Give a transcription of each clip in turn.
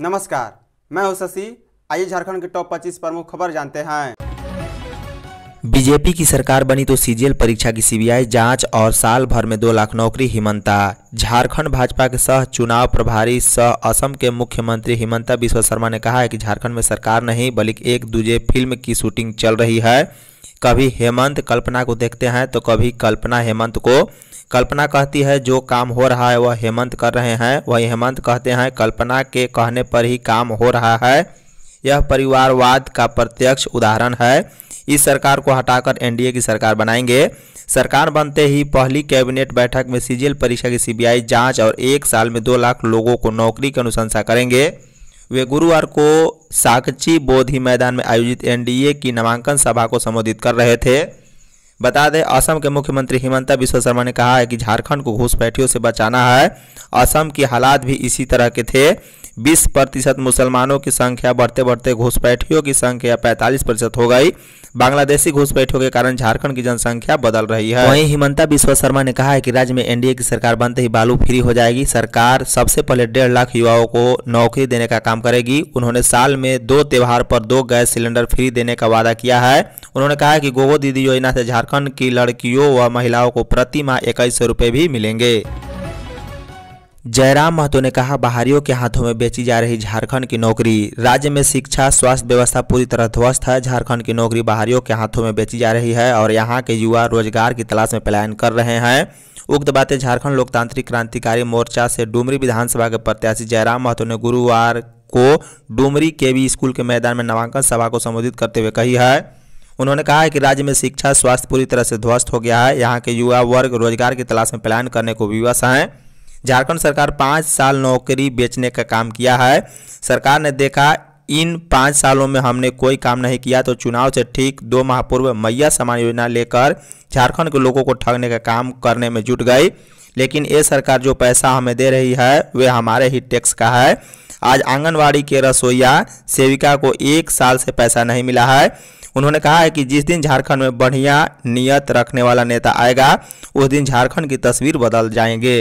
नमस्कार मैं हूं शशि आइए झारखंड के टॉप 25 प्रमुख खबर जानते हैं बीजेपी की सरकार बनी तो सीजीएल परीक्षा की सीबीआई जांच और साल भर में दो लाख नौकरी हिमंता झारखंड भाजपा के सह चुनाव प्रभारी सह असम के मुख्यमंत्री हिमंता बिश्व शर्मा ने कहा है कि झारखंड में सरकार नहीं बल्कि एक दूजे फिल्म की शूटिंग चल रही है कभी हेमंत कल्पना को देखते हैं तो कभी कल्पना हेमंत को कल्पना कहती है जो काम हो रहा है वह हेमंत कर रहे हैं वही हेमंत कहते हैं कल्पना के कहने पर ही काम हो रहा है यह परिवारवाद का प्रत्यक्ष उदाहरण है इस सरकार को हटाकर एनडीए की सरकार बनाएंगे सरकार बनते ही पहली कैबिनेट बैठक में सीजीएल परीक्षा की सीबीआई जांच और एक साल में दो लाख लोगों को नौकरी की अनुशंसा करेंगे वे गुरुवार को साकची बोधि मैदान में आयोजित एनडीए की नामांकन सभा को संबोधित कर रहे थे बता दें असम के मुख्यमंत्री हिमंता बिश्व शर्मा ने कहा है कि झारखंड को घुसपैठियों से बचाना है असम की हालात भी इसी तरह के थे बीस प्रतिशत मुसलमानों की संख्या बढ़ते बढ़ते घुसपैठियों की संख्या पैंतालीस प्रतिशत हो गई बांग्लादेशी घुसपैठियों के कारण झारखंड की जनसंख्या बदल रही है वहीं हिमंता बिश्व शर्मा ने कहा है कि राज्य में एनडीए की सरकार बनते ही बालू फ्री हो जाएगी सरकार सबसे पहले डेढ़ लाख युवाओं को नौकरी देने का काम करेगी उन्होंने साल में दो त्यौहार पर दो गैस सिलेंडर फ्री देने का वादा किया है उन्होंने कहा कि गोगो दीदी योजना से झारखंड की लड़कियों व महिलाओं को प्रति माह इक्कीस सौ भी मिलेंगे जयराम महतो ने कहा बाहरियों के हाथों में बेची जा रही झारखंड की नौकरी राज्य में शिक्षा स्वास्थ्य व्यवस्था पूरी तरह ध्वस्त है झारखंड की नौकरी बाहरियों के हाथों में बेची जा रही है और यहाँ के युवा रोजगार की तलाश में पलायन कर रहे हैं उक्त बातें झारखंड लोकतांत्रिक क्रांतिकारी मोर्चा से डुमरी विधानसभा के प्रत्याशी जयराम महतो ने गुरुवार को डुमरी के वी स्कूल के मैदान में नामांकन सभा को संबोधित करते हुए कही है उन्होंने कहा है कि राज्य में शिक्षा स्वास्थ्य पूरी तरह से ध्वस्त हो गया है यहाँ के युवा वर्ग रोजगार की तलाश में पलायन करने को विवश हैं झारखंड सरकार पाँच साल नौकरी बेचने का काम किया है सरकार ने देखा इन पाँच सालों में हमने कोई काम नहीं किया तो चुनाव से ठीक दो माह पूर्व मैया समान योजना लेकर झारखंड के लोगों को ठगने का काम करने में जुट गई लेकिन ये सरकार जो पैसा हमें दे रही है वे हमारे ही टैक्स का है आज आंगनवाड़ी के रसोईया सेविका को एक साल से पैसा नहीं मिला है उन्होंने कहा है कि जिस दिन झारखंड में बढ़िया नियत रखने वाला नेता आएगा उस दिन झारखंड की तस्वीर बदल जाएंगे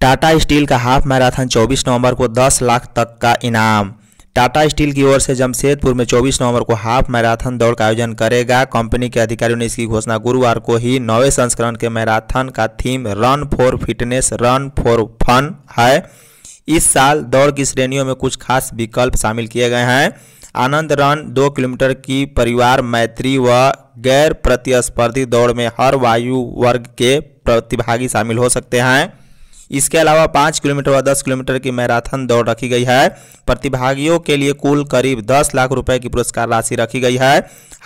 टाटा स्टील का हाफ मैराथन 24 नवंबर को 10 लाख तक का इनाम टाटा स्टील की ओर से जमशेदपुर में 24 नवंबर को हाफ मैराथन दौड़ का आयोजन करेगा कंपनी के अधिकारियों ने इसकी घोषणा गुरुवार को ही नौवे संस्करण के मैराथन का theme run for fitness run for fun है इस साल दौड़ की श्रेणियों में कुछ खास विकल्प शामिल किए गए हैं आनंद रन दो किलोमीटर की परिवार मैत्री व गैर प्रतिस्पर्धी दौड़ में हर वायु वर्ग के प्रतिभागी शामिल हो सकते हैं इसके अलावा पाँच किलोमीटर व दस किलोमीटर की मैराथन दौड़ रखी गई है प्रतिभागियों के लिए कुल करीब दस लाख रुपए की पुरस्कार राशि रखी गई है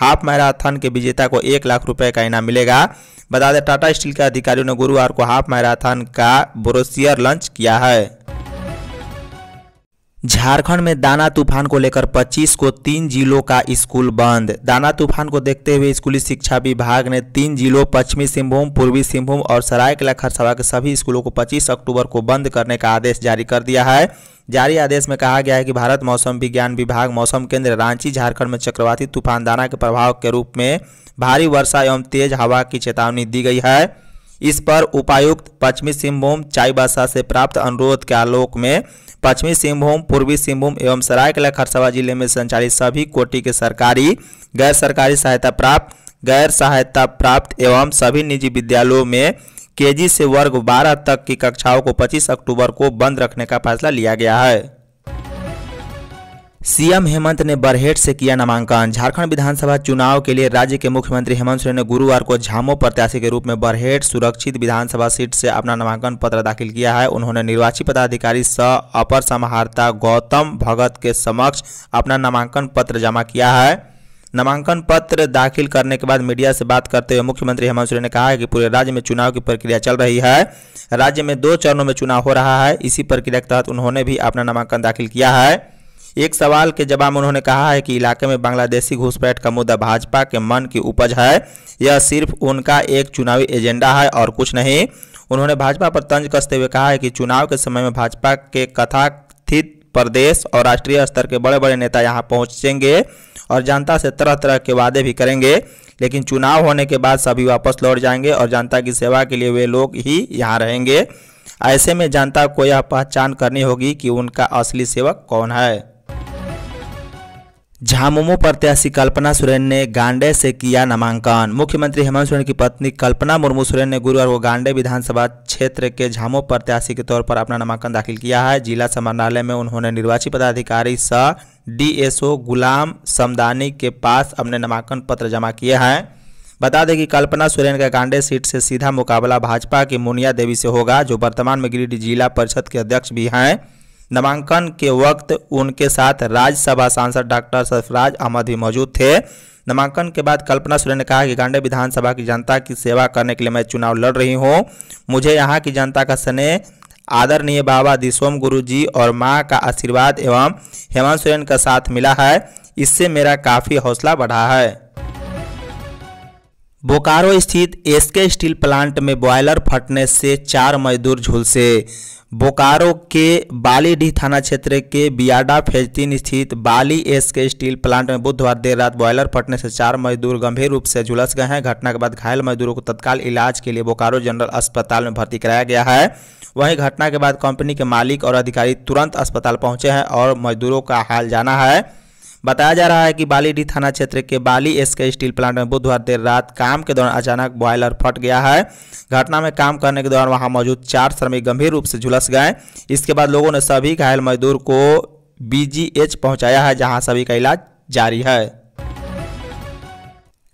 हाफ मैराथन के विजेता को एक लाख रुपए का इनाम मिलेगा बता दें टाटा स्टील के अधिकारियों ने गुरुवार को हाफ मैराथन का बोरोसियर लॉन्च किया है झारखंड में दाना तूफान को लेकर 25 को तीन जिलों का स्कूल बंद दाना तूफान को देखते हुए स्कूली शिक्षा विभाग ने तीन जिलों पश्चिमी सिंहभूम पूर्वी सिंहभूम और सरायकला खरसावा के सभी स्कूलों को 25 अक्टूबर को बंद करने का आदेश जारी कर दिया है जारी आदेश में कहा गया है कि भारत मौसम विज्ञान विभाग मौसम केंद्र रांची झारखंड में चक्रवाती तूफान दाना के प्रभाव के रूप में भारी वर्षा एवं तेज हवा की चेतावनी दी गई है इस पर उपायुक्त पश्चिमी सिंहभूम चाईबासा से प्राप्त अनुरोध के आलोक में पश्चिमी सिंहभूम पूर्वी सिंहभूम एवं सरायकला खरसावा जिले में संचालित सभी कोटि के सरकारी गैर सरकारी सहायता प्राप्त गैर सहायता प्राप्त एवं सभी निजी विद्यालयों में केजी से वर्ग 12 तक की कक्षाओं को 25 अक्टूबर को बंद रखने का फैसला लिया गया है सीएम हेमंत ने बरहेट से किया नामांकन झारखंड विधानसभा चुनाव के लिए राज्य के मुख्यमंत्री हेमंत सोरेन ने गुरुवार को झामो प्रत्याशी के रूप में बरहेट सुरक्षित विधानसभा सीट से अपना नामांकन पत्र दाखिल किया है उन्होंने निर्वाचित पदाधिकारी सह अपर समाहर्ता गौतम भगत के समक्ष अपना नामांकन पत्र जमा किया है नामांकन पत्र दाखिल करने के बाद मीडिया से बात करते हुए मुख्यमंत्री हेमंत सोरेन ने कहा है कि पूरे राज्य में चुनाव की प्रक्रिया चल रही है राज्य में दो चरणों में चुनाव हो रहा है इसी प्रक्रिया के तहत उन्होंने भी अपना नामांकन दाखिल किया है एक सवाल के जवाब में उन्होंने कहा है कि इलाके में बांग्लादेशी घुसपैठ का मुद्दा भाजपा के मन की उपज है यह सिर्फ उनका एक चुनावी एजेंडा है और कुछ नहीं उन्होंने भाजपा पर तंज कसते हुए कहा है कि चुनाव के समय में भाजपा के कथाथित प्रदेश और राष्ट्रीय स्तर के बड़े बड़े नेता यहाँ पहुँचेंगे और जनता से तरह तरह के वादे भी करेंगे लेकिन चुनाव होने के बाद सभी वापस लौट जाएंगे और जनता की सेवा के लिए वे लोग ही यहाँ रहेंगे ऐसे में जनता को यह पहचान करनी होगी कि उनका असली सेवक कौन है झामुमो प्रत्याशी कल्पना सोरेन ने गांडे से किया नामांकन मुख्यमंत्री हेमंत सोरेन की पत्नी कल्पना मुर्मू सोरेन ने गुरुवार को गांडे विधानसभा क्षेत्र के झामो प्रत्याशी के तौर पर अपना नामांकन दाखिल किया है जिला समाहरणालय में उन्होंने निर्वाचित पदाधिकारी स डीएसओ गुलाम समदानी के पास अपने नामांकन पत्र जमा किए हैं बता दें कि कल्पना सोरेन का गांडे सीट से सीधा मुकाबला भाजपा की मुनिया देवी से होगा जो वर्तमान में गिरिडीह जिला परिषद के अध्यक्ष भी हैं नामांकन के वक्त उनके साथ राज्यसभा सांसद डॉक्टर सरफराज अहमद भी मौजूद थे नामांकन के बाद कल्पना सुरेन ने कहा कि गांडे विधानसभा की जनता की सेवा करने के लिए मैं चुनाव लड़ रही हूँ मुझे यहाँ की जनता का स्नेह आदरणीय बाबा दिसोम गुरु जी और माँ का आशीर्वाद एवं हेमंत सोरेन का साथ मिला है इससे मेरा काफ़ी हौसला बढ़ा है बोकारो स्थित एसके स्टील प्लांट में बॉयलर फटने से चार मजदूर झुलसे बोकारो के बालीडीह थाना क्षेत्र के बियाडा फेजतीन स्थित बाली एसके स्टील प्लांट में बुधवार देर रात बॉयलर फटने से चार मजदूर गंभीर रूप से झुलस गए हैं घटना के बाद घायल मजदूरों को तत्काल इलाज के लिए बोकारो जनरल अस्पताल में भर्ती कराया गया है वहीं घटना के बाद कंपनी के मालिक और अधिकारी तुरंत अस्पताल पहुंचे हैं और मजदूरों का हाल जाना है बताया जा रहा है कि बालीडीह थाना क्षेत्र के Bali S K steel plant में बुधवार देर रात काम के दौरान अचानक बॉयलर फट गया है घटना में काम करने के दौरान वहां मौजूद चार श्रमिक गंभीर रूप से झुलस गए इसके बाद लोगों ने सभी घायल मजदूर को बीजीएच पहुंचाया है जहां सभी का इलाज जारी है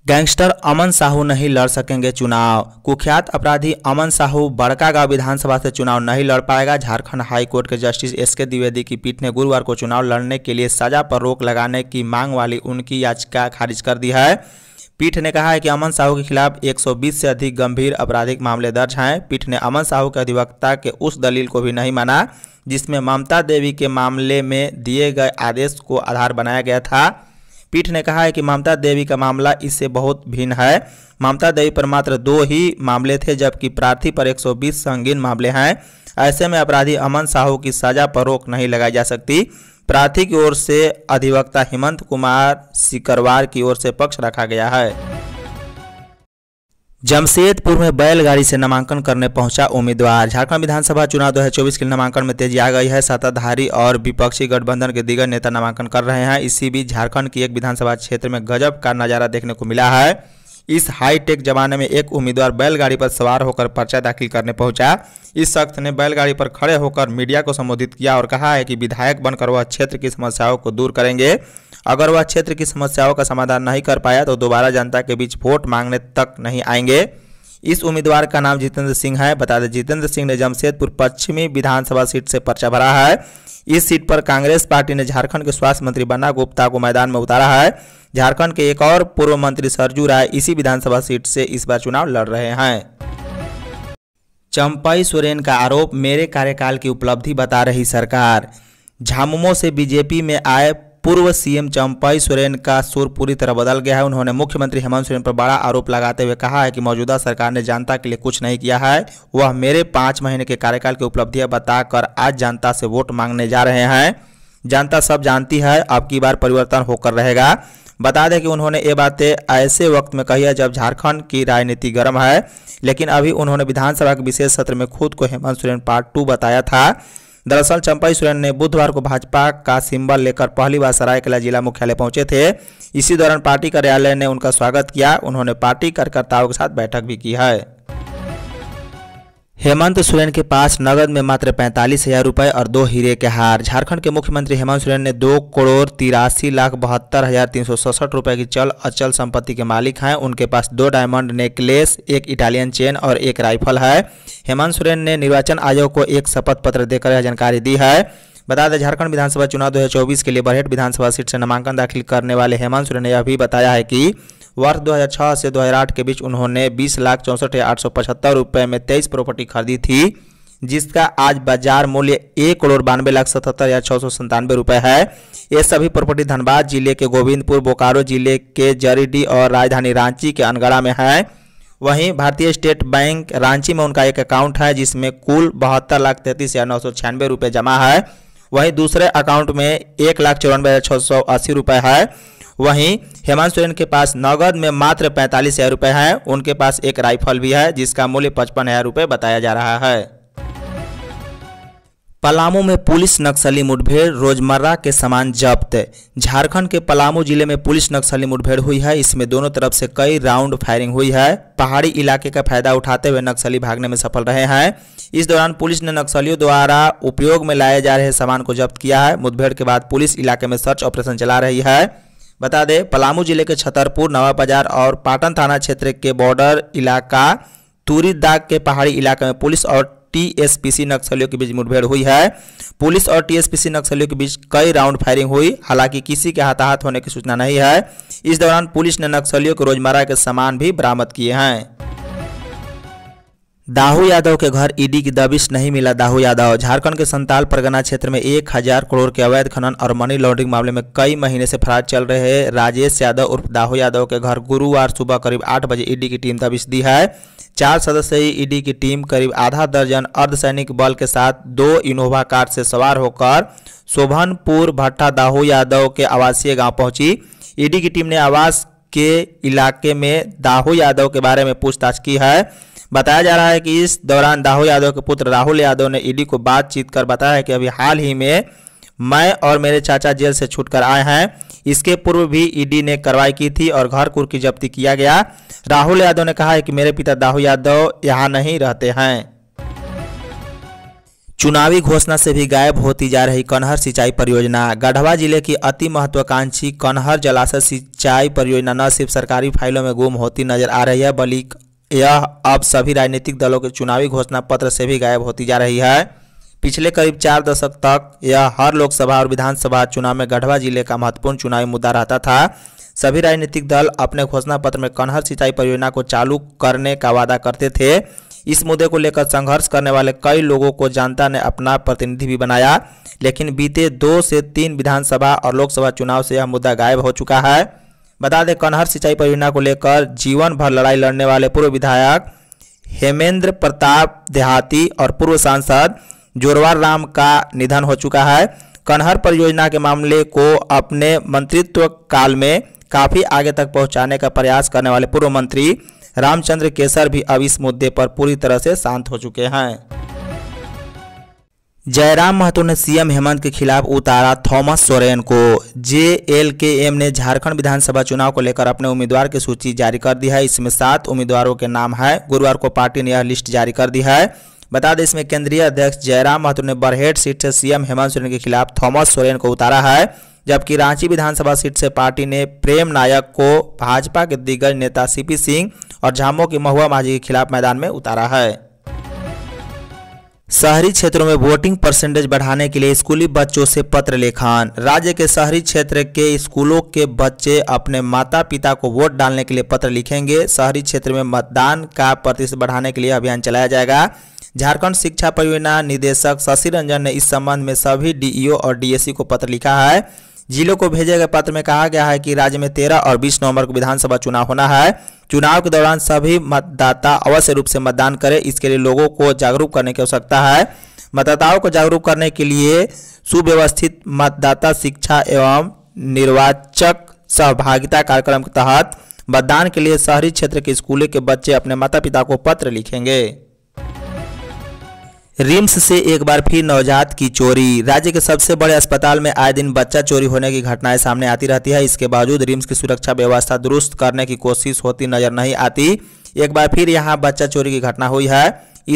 गैंगस्टर अमन साहू नहीं लड़ सकेंगे चुनाव कुख्यात अपराधी अमन साहू बड़कागांव विधानसभा से चुनाव नहीं लड़ पाएगा झारखंड हाई कोर्ट के जस्टिस एस के द्विवेदी की पीठ ने गुरुवार को चुनाव लड़ने के लिए सजा पर रोक लगाने की मांग वाली उनकी याचिका खारिज कर दी है पीठ ने कहा है कि अमन साहू के खिलाफ 120 से अधिक गंभीर आपराधिक मामले दर्ज हैं पीठ ने अमन साहू के अधिवक्ता के उस दलील को भी नहीं माना जिसमें ममता देवी के मामले में दिए गए आदेश को आधार बनाया गया था पीठ ने कहा है कि ममता देवी का मामला इससे बहुत भिन्न है ममता देवी पर मात्र दो ही मामले थे जबकि प्रार्थी पर 120 संगीन मामले हैं ऐसे में अपराधी अमन साहू की सजा पर रोक नहीं लगाई जा सकती प्रार्थी की ओर से अधिवक्ता हेमंत कुमार सिकरवार की ओर से पक्ष रखा गया है जमशेदपुर में बैलगाड़ी से नामांकन करने पहुंचा उम्मीदवार झारखंड विधानसभा चुनाव 2024 के नामांकन में तेजी आ गई है सत्ताधारी और विपक्षी गठबंधन के दिग्गज नेता नामांकन कर रहे हैं इसी बीच झारखंड की एक विधानसभा क्षेत्र में गजब का नजारा देखने को मिला है इस हाईटेक जमाने में एक उम्मीदवार बैलगाड़ी पर सवार होकर पर्चा दाखिल करने पहुंचा इस शख्स ने बैलगाड़ी पर खड़े होकर मीडिया को संबोधित किया और कहा है कि विधायक बनकर वह क्षेत्र की समस्याओं को दूर करेंगे अगर वह क्षेत्र की समस्याओं का समाधान नहीं कर पाया तो दोबारा जनता के बीच वोट मांगने तक नहीं आएंगे इस उम्मीदवार का नाम जितेंद्र सिंह है बता दें जितेंद्र सिंह ने जमशेदपुर पश्चिमी विधानसभा सीट से पर्चा भरा है इस सीट पर कांग्रेस पार्टी ने झारखंड के स्वास्थ्य मंत्री बन्ना गुप्ता को मैदान में उतारा है झारखंड के एक और पूर्व मंत्री सरजू राय इसी विधानसभा सीट से इस बार चुनाव लड़ रहे हैं चंपई सोरेन का आरोप मेरे कार्यकाल की उपलब्धि बता रही सरकार झामुमो से बीजेपी में आए पूर्व सीएम चंपई सोरेन का सुर पूरी तरह बदल गया है उन्होंने मुख्यमंत्री हेमंत सोरेन पर बड़ा आरोप लगाते हुए कहा है कि मौजूदा सरकार ने जनता के लिए कुछ नहीं किया है वह मेरे पाँच महीने के कार्यकाल की उपलब्धियां बताकर आज जनता से वोट मांगने जा रहे हैं जनता सब जानती है अब की बार परिवर्तन होकर रहेगा बता दें कि उन्होंने ये बातें ऐसे वक्त में कही है जब झारखंड की राजनीति गर्म है लेकिन अभी उन्होंने विधानसभा के विशेष सत्र में खुद को हेमंत सोरेन पार्ट टू बताया था दरअसल चंपाई सोरेन ने बुधवार को भाजपा का सिंबल लेकर पहली बार सरायकला जिला मुख्यालय पहुंचे थे इसी दौरान पार्टी कार्यालय ने उनका स्वागत किया उन्होंने पार्टी कार्यकर्ताओं के साथ बैठक भी की है हेमंत सोरेन के पास नगद में मात्र पैंतालीस हजार रुपये और दो हीरे के हार झारखंड के मुख्यमंत्री हेमंत सोरेन ने दो करोड़ तिरासी लाख बहत्तर हजार तीन सौ सड़सठ रुपये की चल अचल संपत्ति के मालिक हैं उनके पास दो डायमंड नेकलेस एक इटालियन चेन और एक राइफल है हेमंत सोरेन ने निर्वाचन आयोग को एक शपथ पत्र देकर यह जानकारी दी है बता दें झारखंड विधानसभा चुनाव दो के लिए बरहेट विधानसभा सीट से नामांकन दाखिल करने वाले हेमंत सोरेन ने यह भी बताया है कि वर्ष 2006 से 2008 के बीच उन्होंने बीस लाख चौंसठ आठ सौ पचहत्तर रुपये में तेईस प्रॉपर्टी खरीदी थी जिसका आज बाजार मूल्य एक करोड़ बानवे लाख सतहत्तर हजार छः सौ संतानवे रुपये है ये सभी प्रॉपर्टी धनबाद जिले के गोविंदपुर बोकारो जिले के जरीडी और राजधानी रांची के अनगड़ा में है वहीं भारतीय स्टेट बैंक रांची में उनका एक अकाउंट है जिसमें कुल बहत्तर लाख तैंतीस हज़ार नौ सौ छियानवे रुपये जमा है वहीं दूसरे अकाउंट में एक लाख चौरानवे हज़ार छः सौ अस्सी रुपये है वहीं हेमंत सोरेन के पास नगद में मात्र पैंतालीस हज़ार रुपये है उनके पास एक राइफल भी है जिसका मूल्य पचपन हज़ार रुपये बताया जा रहा है पलामू में पुलिस नक्सली मुठभेड़ रोजमर्रा के सामान जब्त झारखंड के पलामू जिले में पुलिस नक्सली मुठभेड़ हुई है इसमें दोनों तरफ से कई राउंड फायरिंग हुई है पहाड़ी इलाके का फायदा उठाते हुए नक्सली भागने में सफल रहे हैं इस दौरान पुलिस ने नक्सलियों द्वारा उपयोग में लाए जा रहे सामान को जब्त किया है मुठभेड़ के बाद पुलिस इलाके में सर्च ऑपरेशन चला रही है बता दें पलामू जिले के छतरपुर नवा बाजार और पाटन थाना क्षेत्र के बॉर्डर इलाका तुरी दाग के पहाड़ी इलाके में पुलिस और टीएसपीसी नक्सलियों के बीच मुठभेड़ हुई है पुलिस और टीएसपीसी नक्सलियों के बीच कई राउंड फायरिंग हुई हालांकि किसी के हताहत होने की सूचना नहीं है इस दौरान पुलिस ने नक्सलियों के रोजमर्रा के सामान भी बरामद किए हैं दाहू यादव के घर ईडी की दबिश नहीं मिला दाहू यादव झारखंड के संताल परगना क्षेत्र में एक हजार करोड़ के अवैध खनन और मनी लॉन्ड्रिंग मामले में कई महीने से फरार चल रहे राजेश यादव उर्फ दाहू यादव के घर गुरुवार सुबह करीब आठ बजे ईडी की टीम दबिश दी है चार सदस्यीय ईडी की टीम करीब आधा दर्जन अर्धसैनिक बल के साथ दो इनोवा कार से सवार होकर शोभनपुर भट्टा दाहू यादव के आवासीय गाँव पहुंची ईडी की टीम ने आवास के इलाके में दाहू यादव के बारे में पूछताछ की है बताया जा रहा है कि इस दौरान दाहो यादव के पुत्र राहुल यादव ने ईडी को बातचीत कर बताया कि अभी हाल ही में मैं और मेरे चाचा जेल से छूटकर आए हैं इसके पूर्व भी ईडी ने कार्रवाई की थी और घर कुर की जब्ती किया गया राहुल यादव ने कहा है कि मेरे पिता दाहू यादव यहाँ नहीं रहते हैं चुनावी घोषणा से भी गायब होती जा रही कन्हर सिंचाई परियोजना गढ़वा जिले की अति महत्वाकांक्षी कन्हर जलाशय सिंचाई परियोजना न सिर्फ सरकारी फाइलों में गुम होती नजर आ रही है बल्कि यह अब सभी राजनीतिक दलों के चुनावी घोषणा पत्र से भी गायब होती जा रही है पिछले करीब चार दशक तक यह हर लोकसभा और विधानसभा चुनाव में गढ़वा जिले का महत्वपूर्ण चुनावी मुद्दा रहता था सभी राजनीतिक दल अपने घोषणा पत्र में कन्हर सिंचाई परियोजना को चालू करने का वादा करते थे इस मुद्दे को लेकर संघर्ष करने वाले कई लोगों को जनता ने अपना प्रतिनिधि भी बनाया लेकिन बीते दो से तीन विधानसभा और लोकसभा चुनाव से यह मुद्दा गायब हो चुका है बता दें कन्हर सिंचाई परियोजना को लेकर जीवन भर लड़ाई लड़ने वाले पूर्व विधायक हेमेंद्र प्रताप देहाती और पूर्व सांसद जोरवार राम का निधन हो चुका है कन्हर परियोजना के मामले को अपने मंत्रित्व काल में काफ़ी आगे तक पहुंचाने का प्रयास करने वाले पूर्व मंत्री रामचंद्र केसर भी अब इस मुद्दे पर पूरी तरह से शांत हो चुके हैं जयराम महतो ने सीएम हेमंत के खिलाफ उतारा थॉमस सोरेन को जेएलकेएम ने झारखंड विधानसभा चुनाव को लेकर अपने उम्मीदवार की सूची जारी कर दी है इसमें सात उम्मीदवारों के नाम है गुरुवार को पार्टी ने यह लिस्ट जारी कर दी है बता दें इसमें केंद्रीय अध्यक्ष जयराम महतो ने बरहेट सीट से सीएम हेमंत सोरेन के खिलाफ थॉमस सोरेन को उतारा है जबकि रांची विधानसभा सीट से पार्टी ने प्रेम नायक को भाजपा के दिग्गज नेता सीपी सिंह और झामो की महुआ माझी के खिलाफ मैदान में उतारा है शहरी क्षेत्रों में वोटिंग परसेंटेज बढ़ाने के लिए स्कूली बच्चों से पत्र लेखान राज्य के शहरी क्षेत्र के स्कूलों के बच्चे अपने माता पिता को वोट डालने के लिए पत्र लिखेंगे शहरी क्षेत्र में मतदान का प्रतिशत बढ़ाने के लिए अभियान चलाया जाएगा झारखंड शिक्षा परियोजना निदेशक शशि रंजन ने इस संबंध में सभी डीईओ और डीएससी को पत्र लिखा है जिलों को भेजे गए पत्र में कहा गया है कि राज्य में तेरह और बीस नवंबर को विधानसभा चुनाव होना है चुनाव के दौरान सभी मतदाता अवश्य रूप से मतदान करें इसके लिए लोगों को जागरूक करने की आवश्यकता है मतदाताओं को जागरूक करने के लिए सुव्यवस्थित मतदाता शिक्षा एवं निर्वाचक सहभागिता कार्यक्रम के तहत मतदान के लिए शहरी क्षेत्र के स्कूलों के बच्चे अपने माता पिता को पत्र लिखेंगे रिम्स से एक बार फिर नवजात की चोरी राज्य के सबसे बड़े अस्पताल में आए दिन बच्चा चोरी होने की घटनाएं सामने आती रहती है इसके बावजूद रिम्स की सुरक्षा व्यवस्था दुरुस्त करने की कोशिश होती नजर नहीं आती एक बार फिर यहां बच्चा चोरी की घटना हुई है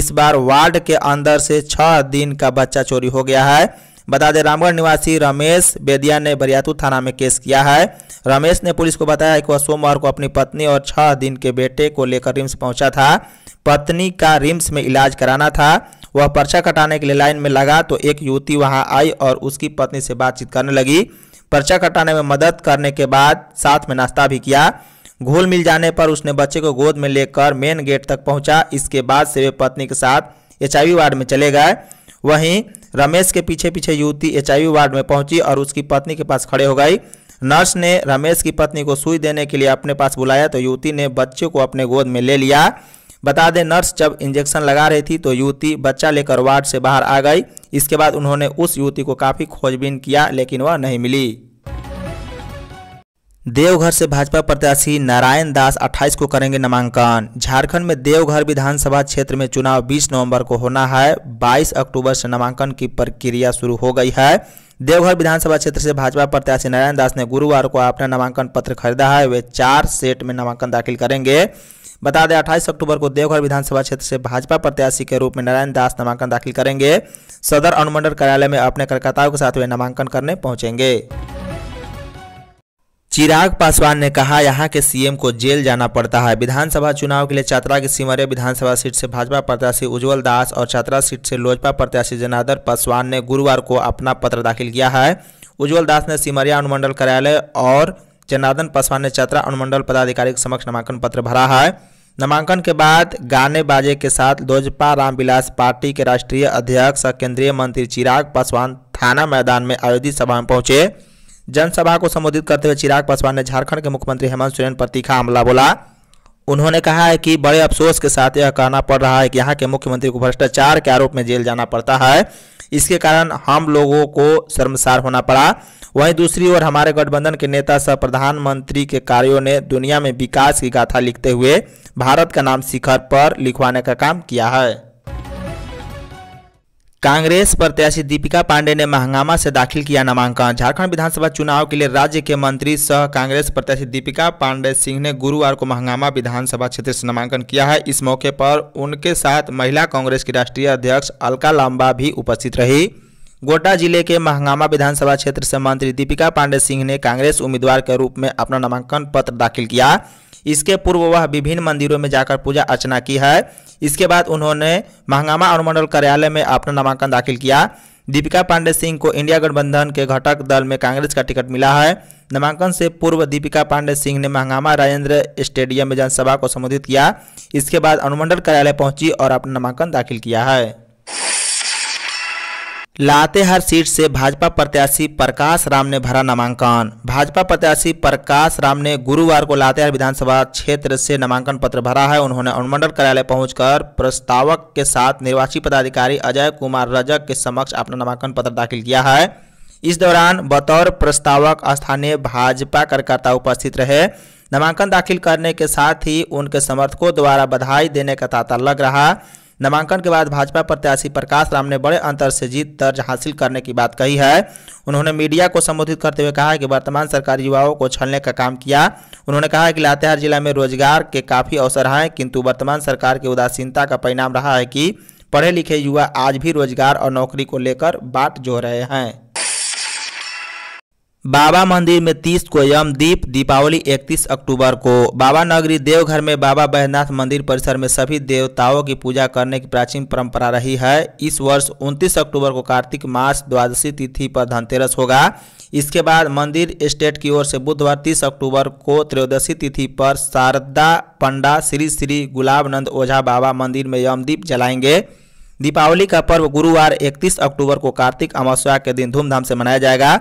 इस बार वार्ड के अंदर से छह दिन का बच्चा चोरी हो गया है बता दें रामगढ़ निवासी रमेश बेदिया ने बरियातू थाना में केस किया है रमेश ने पुलिस को बताया कि वह सोमवार को अपनी पत्नी और छह दिन के बेटे को लेकर रिम्स पहुंचा था पत्नी का रिम्स में इलाज कराना था वह पर्चा कटाने के लिए लाइन में लगा तो एक युवती वहां आई और उसकी पत्नी से बातचीत करने लगी पर्चा कटाने में मदद करने के बाद साथ में नाश्ता भी किया घोल मिल जाने पर उसने बच्चे को गोद में लेकर मेन गेट तक पहुंचा इसके बाद से वे पत्नी के साथ एच वार्ड में चले गए वहीं रमेश के पीछे पीछे युवती एच वार्ड में पहुंची और उसकी पत्नी के पास खड़े हो गई नर्स ने रमेश की पत्नी को सुई देने के लिए अपने पास बुलाया तो युवती ने बच्चे को अपने गोद में ले लिया बता दें नर्स जब इंजेक्शन लगा रही थी तो युवती बच्चा लेकर वार्ड से बाहर आ गई इसके बाद उन्होंने उस युवती को काफ़ी खोजबीन किया लेकिन वह नहीं मिली देवघर से भाजपा प्रत्याशी नारायण दास 28 को करेंगे नामांकन झारखंड में देवघर विधानसभा क्षेत्र में चुनाव 20 नवंबर को होना है 22 अक्टूबर से नामांकन की प्रक्रिया शुरू हो गई है देवघर विधानसभा क्षेत्र से भाजपा प्रत्याशी नारायण दास ने गुरुवार को अपना नामांकन पत्र खरीदा है वे चार सेट में नामांकन दाखिल करेंगे बता दें अट्ठाईस अक्टूबर को देवघर विधानसभा क्षेत्र से भाजपा प्रत्याशी के रूप में नारायण दास नामांकन दाखिल करेंगे सदर अनुमंडल कार्यालय में अपने कार्यकर्ताओं के साथ वे नामांकन करने पहुंचेंगे चिराग पासवान ने कहा यहां के सीएम को जेल जाना पड़ता है विधानसभा चुनाव के लिए चतरा के सिमरिया विधानसभा सीट से भाजपा प्रत्याशी उज्जवल दास और चतरा सीट से लोजपा प्रत्याशी जनार्दन पासवान ने गुरुवार को अपना पत्र दाखिल किया है उज्जवल दास ने सिमरिया अनुमंडल कार्यालय और जनार्दन पासवान ने चतरा अनुमंडल पदाधिकारी के समक्ष नामांकन पत्र भरा है नामांकन के बाद गाने बाजे के साथ लोजपा रामविलास पार्टी के राष्ट्रीय अध्यक्ष और केंद्रीय मंत्री चिराग पासवान थाना मैदान में आयोजित सभा में पहुंचे जनसभा को संबोधित करते हुए चिराग पासवान ने झारखंड के मुख्यमंत्री हेमंत सोरेन पर तीखा हमला बोला उन्होंने कहा है कि बड़े अफसोस के साथ यह कहना पड़ रहा है कि यहाँ के मुख्यमंत्री को भ्रष्टाचार के आरोप में जेल जाना पड़ता है इसके कारण हम लोगों को शर्मसार होना पड़ा वहीं दूसरी ओर हमारे गठबंधन के नेता सह प्रधानमंत्री के कार्यों ने दुनिया में विकास की गाथा लिखते हुए भारत का नाम शिखर पर लिखवाने का काम किया है कांग्रेस प्रत्याशी दीपिका पांडे ने महंगामा से दाखिल किया नामांकन झारखंड विधानसभा चुनाव के लिए राज्य के मंत्री सह कांग्रेस प्रत्याशी दीपिका पांडे सिंह ने गुरुवार को महंगामा विधानसभा क्षेत्र से नामांकन किया है इस मौके पर उनके साथ महिला कांग्रेस की राष्ट्रीय अध्यक्ष अलका लांबा भी उपस्थित रही गोड्डा जिले के महंगामा विधानसभा क्षेत्र से मंत्री दीपिका पांडे सिंह ने कांग्रेस उम्मीदवार के रूप में अपना नामांकन पत्र दाखिल किया इसके पूर्व वह विभिन्न मंदिरों में जाकर पूजा अर्चना की है इसके बाद उन्होंने महंगामा अनुमंडल कार्यालय में अपना नामांकन दाखिल किया दीपिका पांडे सिंह को इंडिया गठबंधन के घटक दल में कांग्रेस का टिकट मिला है नामांकन से पूर्व दीपिका पांडे सिंह ने महंगामा राजेंद्र स्टेडियम में जनसभा को संबोधित किया इसके बाद अनुमंडल कार्यालय पहुंची और अपना नामांकन दाखिल किया है लातेहार सीट से भाजपा प्रत्याशी प्रकाश राम ने भरा नामांकन भाजपा प्रत्याशी प्रकाश राम ने गुरुवार को लातेहार विधानसभा क्षेत्र से नामांकन पत्र भरा है उन्होंने अनुमंडल कार्यालय पहुंचकर प्रस्तावक के साथ निर्वाची पदाधिकारी अजय कुमार रजक के समक्ष अपना नामांकन पत्र दाखिल किया है इस दौरान बतौर प्रस्तावक स्थानीय भाजपा कार्यकर्ता उपस्थित रहे नामांकन दाखिल करने के साथ ही उनके समर्थकों द्वारा बधाई देने का तांता लग रहा नामांकन के बाद भाजपा प्रत्याशी प्रकाश राम ने बड़े अंतर से जीत दर्ज हासिल करने की बात कही है उन्होंने मीडिया को संबोधित करते हुए कहा कि वर्तमान सरकार युवाओं को छलने का काम किया उन्होंने कहा कि लातेहार जिला में रोजगार के काफ़ी अवसर हैं किंतु वर्तमान सरकार की उदासीनता का परिणाम रहा है कि पढ़े लिखे युवा आज भी रोजगार और नौकरी को लेकर बाट जो रहे हैं बाबा मंदिर में तीस को यमदीप दीपावली इकतीस अक्टूबर को बाबा नगरी देवघर में बाबा बैद्यनाथ मंदिर परिसर में सभी देवताओं की पूजा करने की प्राचीन परंपरा रही है इस वर्ष उनतीस अक्टूबर को कार्तिक मास द्वादशी तिथि पर धनतेरस होगा इसके बाद मंदिर स्टेट की ओर से बुधवार 30 अक्टूबर को त्रयोदशी तिथि पर शारदा पंडा श्री श्री गुलाबनंद ओझा बाबा मंदिर में यमदीप जलाएंगे दीपावली का पर्व गुरुवार 31 अक्टूबर को कार्तिक अमावस्या के दिन धूमधाम से मनाया जाएगा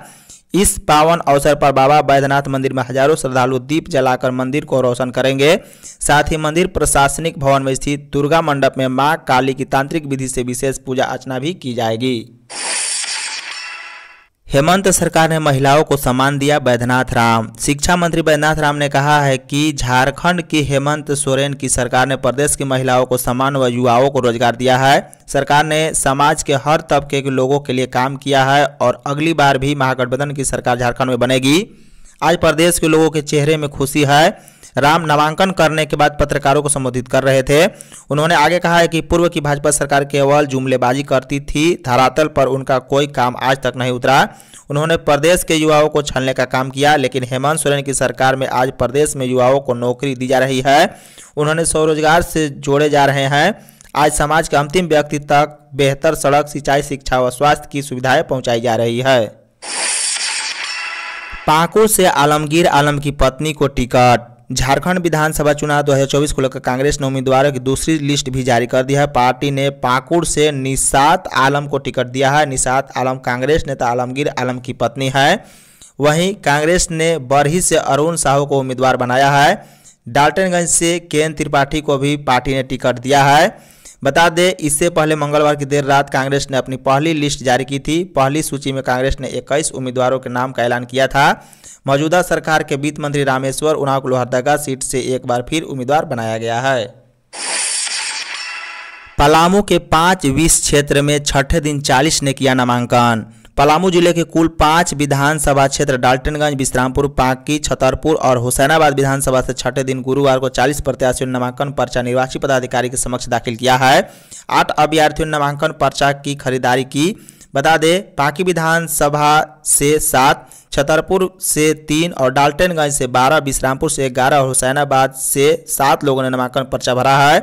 इस पावन अवसर पर बाबा बैद्यनाथ मंदिर में हजारों श्रद्धालु दीप जलाकर मंदिर को रोशन करेंगे साथ ही मंदिर प्रशासनिक भवन में स्थित दुर्गा मंडप में मां काली की तांत्रिक विधि से विशेष पूजा अर्चना भी की जाएगी हेमंत सरकार ने महिलाओं को सम्मान दिया बैद्यनाथ राम शिक्षा मंत्री बैद्यनाथ राम ने कहा है कि झारखंड की हेमंत सोरेन की सरकार ने प्रदेश की महिलाओं को सम्मान व युवाओं को रोजगार दिया है सरकार ने समाज के हर तबके के लोगों के लिए काम किया है और अगली बार भी महागठबंधन की सरकार झारखंड में बनेगी आज प्रदेश के लोगों के चेहरे में खुशी है राम नामांकन करने के बाद पत्रकारों को संबोधित कर रहे थे उन्होंने आगे कहा है कि पूर्व की भाजपा सरकार केवल जुमलेबाजी करती थी धरातल पर उनका कोई काम आज तक नहीं उतरा उन्होंने प्रदेश के युवाओं को छलने का काम किया लेकिन हेमंत सोरेन की सरकार में आज प्रदेश में युवाओं को नौकरी दी जा रही है उन्होंने स्वरोजगार से जोड़े जा रहे हैं आज समाज के अंतिम व्यक्ति तक बेहतर सड़क सिंचाई शिक्षा व स्वास्थ्य की सुविधाएं पहुंचाई जा रही है पाको से आलमगीर आलम की पत्नी को टिकट झारखंड विधानसभा चुनाव 2024 को लेकर कांग्रेस ने उम्मीदवारों की दूसरी लिस्ट भी जारी कर दी है पार्टी ने पाकुड़ से निषात आलम को टिकट दिया है निषात आलम कांग्रेस नेता आलमगीर आलम की पत्नी है वहीं कांग्रेस ने बरही से अरुण साहू को उम्मीदवार बनाया है डाल्टनगंज से केन त्रिपाठी को भी पार्टी ने टिकट दिया है बता दें इससे पहले मंगलवार की देर रात कांग्रेस ने अपनी पहली लिस्ट जारी की थी पहली सूची में कांग्रेस ने इक्कीस उम्मीदवारों के नाम का ऐलान किया था मौजूदा सरकार के वित्त मंत्री रामेश्वर उनाव को लोहरदगा सीट से एक बार फिर उम्मीदवार बनाया गया है पलामू के पाँच बीस क्षेत्र में छठे दिन चालीस ने किया नामांकन पलामू जिले के कुल पाँच विधानसभा क्षेत्र डाल्टनगंज विश्रामपुर पाकी छतरपुर और हुसैनाबाद विधानसभा से छठे दिन गुरुवार को 40 प्रत्याशियों ने नामांकन पर्चा निर्वाची पदाधिकारी के समक्ष दाखिल किया है आठ अभ्यर्थियों ने नामांकन पर्चा की खरीदारी की बता दें पाकी विधानसभा से सात छतरपुर से तीन और डाल्टनगंज से बारह विश्रामपुर से ग्यारह और हुसैनाबाद से सात लोगों ने नामांकन पर्चा भरा है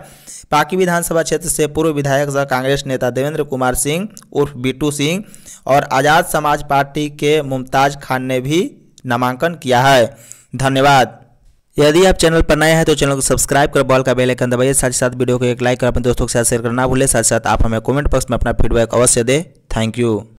पाकी विधानसभा क्षेत्र से पूर्व विधायक सह कांग्रेस नेता देवेंद्र कुमार सिंह उर्फ बिट्टू सिंह और आज़ाद समाज पार्टी के मुमताज़ खान ने भी नामांकन किया है धन्यवाद यदि आप चैनल पर नए हैं तो चैनल को सब्सक्राइब कर बॉल का बेल आइकन दबाइए साथ ही साथ वीडियो को एक लाइक कर अपने दोस्तों के साथ शेयर करना भूलें साथ साथ आप हमें कमेंट बॉक्स में अपना फीडबैक अवश्य दें थैंक यू